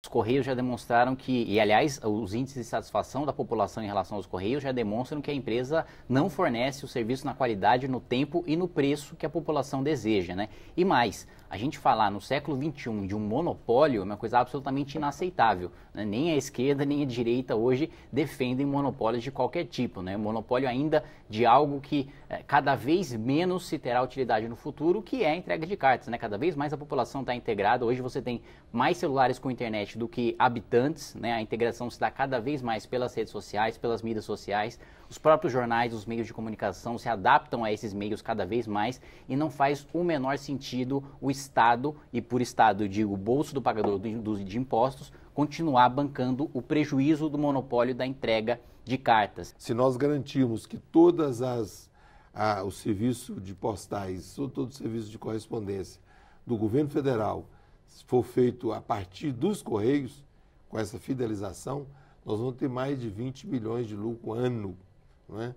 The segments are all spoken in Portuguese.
Os Correios já demonstraram que, e aliás, os índices de satisfação da população em relação aos Correios já demonstram que a empresa não fornece o serviço na qualidade, no tempo e no preço que a população deseja, né? E mais, a gente falar no século XXI de um monopólio é uma coisa absolutamente inaceitável. Né? Nem a esquerda nem a direita hoje defendem monopólios de qualquer tipo. Né? Monopólio ainda de algo que é, cada vez menos se terá utilidade no futuro, que é a entrega de cartas. Né? Cada vez mais a população está integrada. Hoje você tem mais celulares com internet do que habitantes. Né? A integração se dá cada vez mais pelas redes sociais, pelas mídias sociais. Os próprios jornais, os meios de comunicação se adaptam a esses meios cada vez mais e não faz o menor sentido o Estado, e por Estado eu digo bolso do pagador de impostos, continuar bancando o prejuízo do monopólio da entrega de cartas. Se nós garantirmos que todas as a, o serviço de postais, ou todo o serviço de correspondência do governo federal for feito a partir dos correios, com essa fidelização, nós vamos ter mais de 20 milhões de lucro ano. Não é?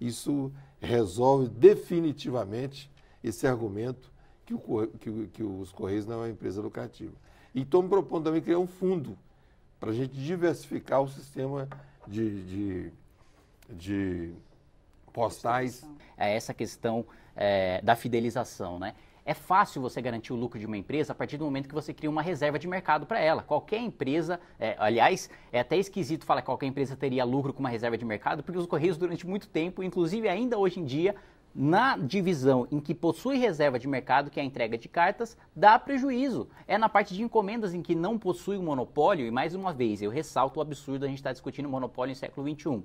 Isso resolve definitivamente esse argumento que, o, que, que os Correios não é uma empresa lucrativa. E me propondo também criar um fundo para a gente diversificar o sistema de, de, de postais. É essa questão é, da fidelização, né? É fácil você garantir o lucro de uma empresa a partir do momento que você cria uma reserva de mercado para ela. Qualquer empresa, é, aliás, é até esquisito falar que qualquer empresa teria lucro com uma reserva de mercado, porque os Correios, durante muito tempo, inclusive ainda hoje em dia, na divisão em que possui reserva de mercado, que é a entrega de cartas, dá prejuízo. É na parte de encomendas em que não possui um monopólio, e mais uma vez, eu ressalto o absurdo a gente estar tá discutindo monopólio em século XXI.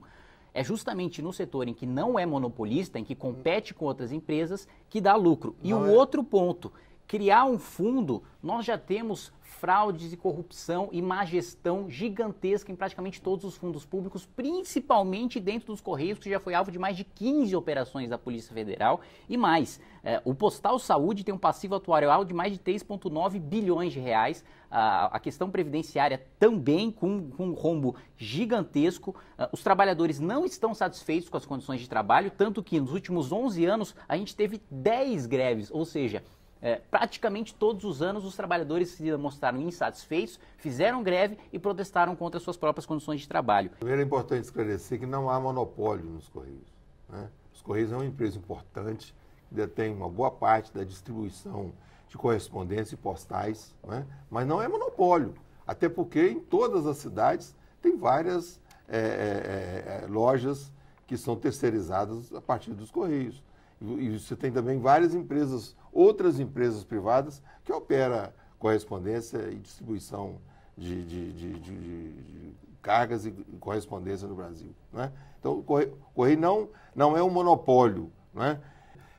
É justamente no setor em que não é monopolista, em que compete com outras empresas, que dá lucro. E o um é. outro ponto criar um fundo, nós já temos fraudes e corrupção e má gestão gigantesca em praticamente todos os fundos públicos, principalmente dentro dos Correios, que já foi alvo de mais de 15 operações da Polícia Federal e mais. É, o Postal Saúde tem um passivo atuarial de mais de 3,9 bilhões de reais. a questão previdenciária também com, com um rombo gigantesco. É, os trabalhadores não estão satisfeitos com as condições de trabalho, tanto que nos últimos 11 anos a gente teve 10 greves, ou seja, é, praticamente todos os anos, os trabalhadores se mostraram insatisfeitos, fizeram greve e protestaram contra suas próprias condições de trabalho. Primeiro é importante esclarecer que não há monopólio nos Correios. Né? Os Correios é uma empresa importante, que detém uma boa parte da distribuição de correspondência e postais, né? mas não é monopólio. Até porque em todas as cidades tem várias é, é, é, é lojas que são terceirizadas a partir dos Correios. E, e você tem também várias empresas outras empresas privadas que opera correspondência e distribuição de, de, de, de cargas e correspondência no Brasil. Né? Então, o Correio não, não é um monopólio. Né?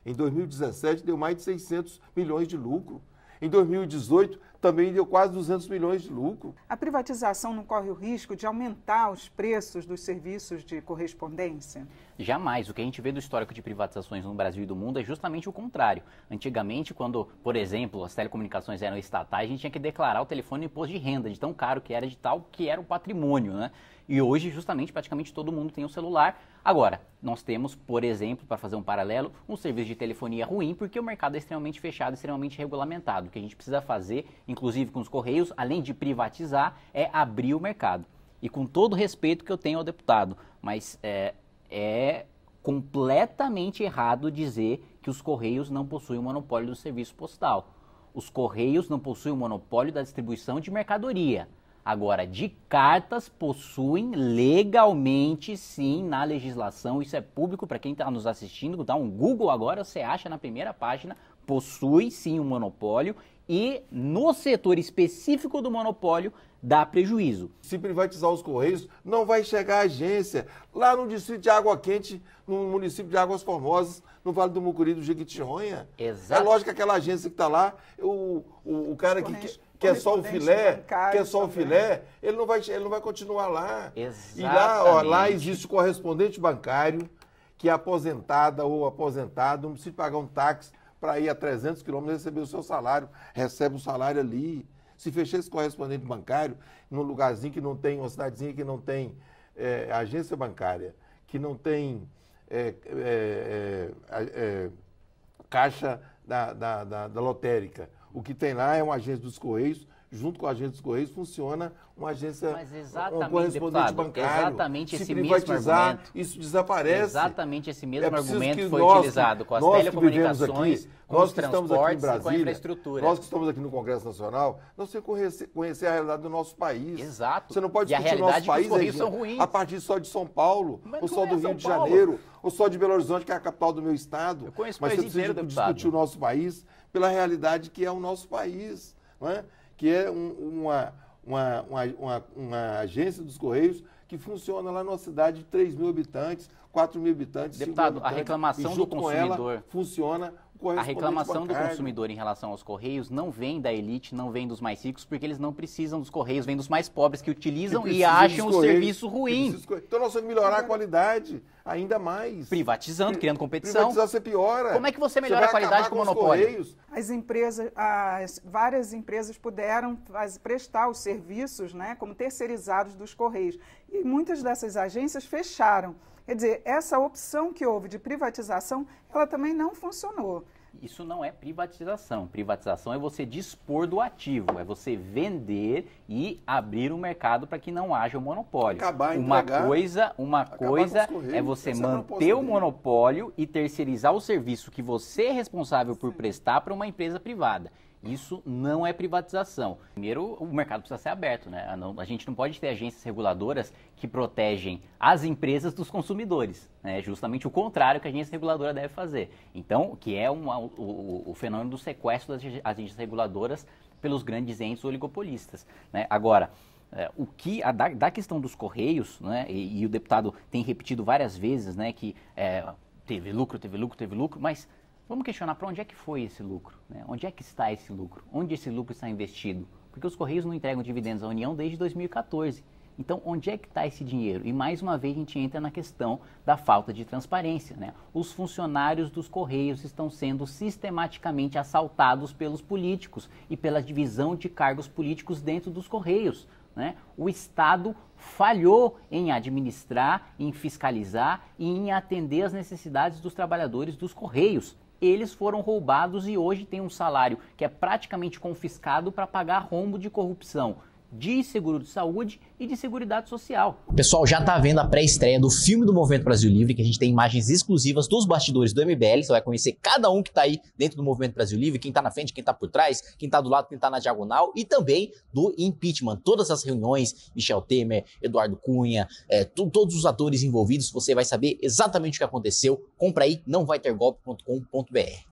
Em 2017, deu mais de 600 milhões de lucro. Em 2018, também deu quase 200 milhões de lucro. A privatização não corre o risco de aumentar os preços dos serviços de correspondência? Jamais. O que a gente vê do histórico de privatizações no Brasil e do mundo é justamente o contrário. Antigamente, quando, por exemplo, as telecomunicações eram estatais, a gente tinha que declarar o telefone imposto de renda, de tão caro que era, de tal que era o patrimônio, né? E hoje, justamente, praticamente todo mundo tem um celular. Agora, nós temos, por exemplo, para fazer um paralelo, um serviço de telefonia ruim, porque o mercado é extremamente fechado, extremamente regulamentado. O que a gente precisa fazer, inclusive com os Correios, além de privatizar, é abrir o mercado. E com todo o respeito que eu tenho ao deputado, mas é, é completamente errado dizer que os Correios não possuem o monopólio do serviço postal. Os Correios não possuem o monopólio da distribuição de mercadoria. Agora, de cartas possuem legalmente, sim, na legislação. Isso é público para quem está nos assistindo. Dá um Google agora, você acha na primeira página. Possui sim o um monopólio e no setor específico do monopólio dá prejuízo. Se privatizar os correios, não vai chegar a agência. Lá no distrito de Água Quente, no município de Águas Formosas, no Vale do Mucuri do Jequitinhonha. Exato. É lógico que aquela agência que está lá, o, o, o cara que quer, é só o filé, quer é só também. o filé, ele não, vai, ele não vai continuar lá. Exatamente. E lá, ó, lá existe o correspondente bancário, que é aposentada ou aposentado, não precisa pagar um táxi, para ir a 300 quilômetros receber o seu salário, recebe o salário ali. Se fechar esse correspondente bancário num lugarzinho que não tem, uma cidadezinha que não tem é, agência bancária, que não tem é, é, é, é caixa da, da, da, da lotérica, o que tem lá é uma agência dos Correios junto com a agência dos Correios, funciona uma agência, Mas exatamente, um correspondente deputado, bancário. Exatamente esse mesmo argumento. Isso desaparece. Exatamente esse mesmo é argumento foi nós, utilizado com as nós telecomunicações, aqui, com nós que estamos aqui em Brasília, Nós que estamos aqui no Congresso Nacional, nós temos que conhecer, conhecer a realidade do nosso país. Exato. Você não pode discutir o nosso é país aí, a partir só de São Paulo, Mas ou só é do Rio de Janeiro, ou só de Belo Horizonte, que é a capital do meu estado. Eu conheço Mas o país você precisa inteiro, discutir deputado. o nosso país pela realidade que é o nosso país. Não é? que é um, uma, uma, uma, uma, agência dos Correios que funciona lá numa cidade de 3 mil habitantes, 4 mil habitantes. Deputado, mil habitantes, a reclamação do consumidor. funciona a reclamação bancário. do consumidor em relação aos Correios não vem da elite, não vem dos mais ricos, porque eles não precisam dos Correios, vem dos mais pobres que utilizam que e acham o serviço ruim. Então nós temos que melhorar a qualidade ainda mais. Privatizando, criando competição. Privatizar você piora. Como é que você melhora você a qualidade com o monopólio? Correios? As empresas, as várias empresas puderam prestar os serviços, né, como terceirizados dos Correios. E muitas dessas agências fecharam. Quer dizer, essa opção que houve de privatização, ela também não funcionou. Isso não é privatização. Privatização é você dispor do ativo, é você vender e abrir o um mercado para que não haja um monopólio. Acabar, uma coisa, uma coisa é você é manter o monopólio e terceirizar o serviço que você é responsável por prestar para uma empresa privada. Isso não é privatização. Primeiro, o mercado precisa ser aberto, né? A, gente não pode ter agências reguladoras que protegem as empresas dos consumidores. Né? É justamente o contrário que a agência reguladora deve fazer. Então, que é uma, o, o, fenômeno do sequestro das agências reguladoras pelos grandes entes oligopolistas. Né? Agora, é, o que a, da, da, questão dos correios, né, e, e, o deputado tem repetido várias vezes, né, que é, teve lucro, teve lucro, teve lucro, mas Vamos questionar para onde é que foi esse lucro? Né? Onde é que está esse lucro? Onde esse lucro está investido? Porque os Correios não entregam dividendos à União desde 2014. Então, onde é que está esse dinheiro? E mais uma vez a gente entra na questão da falta de transparência. Né? Os funcionários dos Correios estão sendo sistematicamente assaltados pelos políticos e pela divisão de cargos políticos dentro dos Correios. Né? O Estado falhou em administrar, em fiscalizar e em atender as necessidades dos trabalhadores dos Correios eles foram roubados e hoje têm um salário que é praticamente confiscado para pagar rombo de corrupção de seguro de saúde e de seguridade social. Pessoal, já está vendo a pré-estreia do filme do Movimento Brasil Livre, que a gente tem imagens exclusivas dos bastidores do MBL, você vai conhecer cada um que está aí dentro do Movimento Brasil Livre, quem está na frente, quem está por trás, quem está do lado, quem está na diagonal e também do impeachment, todas as reuniões, Michel Temer, Eduardo Cunha, é, tu, todos os atores envolvidos, você vai saber exatamente o que aconteceu. Compra aí, não vai ter golpe.com.br.